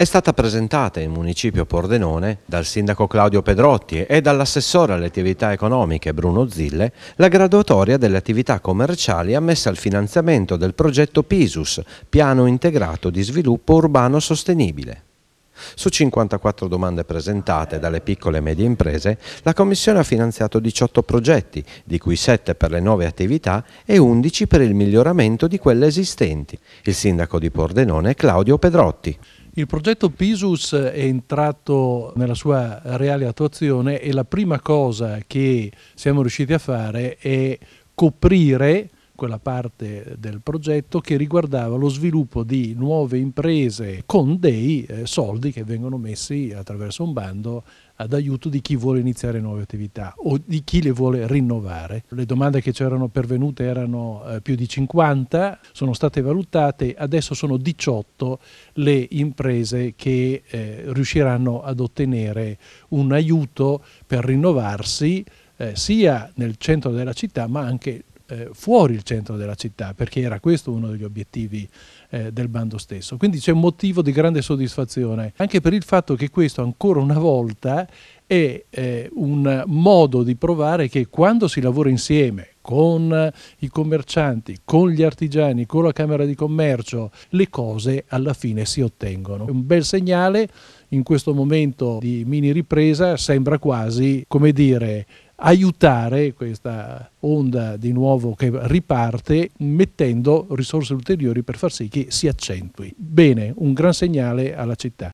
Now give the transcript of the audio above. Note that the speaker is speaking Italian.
è stata presentata in municipio Pordenone dal sindaco Claudio Pedrotti e dall'assessore alle attività economiche Bruno Zille la graduatoria delle attività commerciali ammesse al finanziamento del progetto PISUS, Piano Integrato di Sviluppo Urbano Sostenibile. Su 54 domande presentate dalle piccole e medie imprese, la Commissione ha finanziato 18 progetti, di cui 7 per le nuove attività e 11 per il miglioramento di quelle esistenti. Il sindaco di Pordenone Claudio Pedrotti. Il progetto Pisus è entrato nella sua reale attuazione e la prima cosa che siamo riusciti a fare è coprire quella parte del progetto che riguardava lo sviluppo di nuove imprese con dei eh, soldi che vengono messi attraverso un bando ad aiuto di chi vuole iniziare nuove attività o di chi le vuole rinnovare. Le domande che c'erano pervenute erano eh, più di 50, sono state valutate, adesso sono 18 le imprese che eh, riusciranno ad ottenere un aiuto per rinnovarsi eh, sia nel centro della città ma anche eh, fuori il centro della città, perché era questo uno degli obiettivi eh, del bando stesso. Quindi c'è un motivo di grande soddisfazione, anche per il fatto che questo ancora una volta è eh, un modo di provare che quando si lavora insieme con eh, i commercianti, con gli artigiani, con la Camera di Commercio, le cose alla fine si ottengono. È un bel segnale in questo momento di mini ripresa, sembra quasi, come dire, aiutare questa onda di nuovo che riparte mettendo risorse ulteriori per far sì che si accentui. Bene, un gran segnale alla città.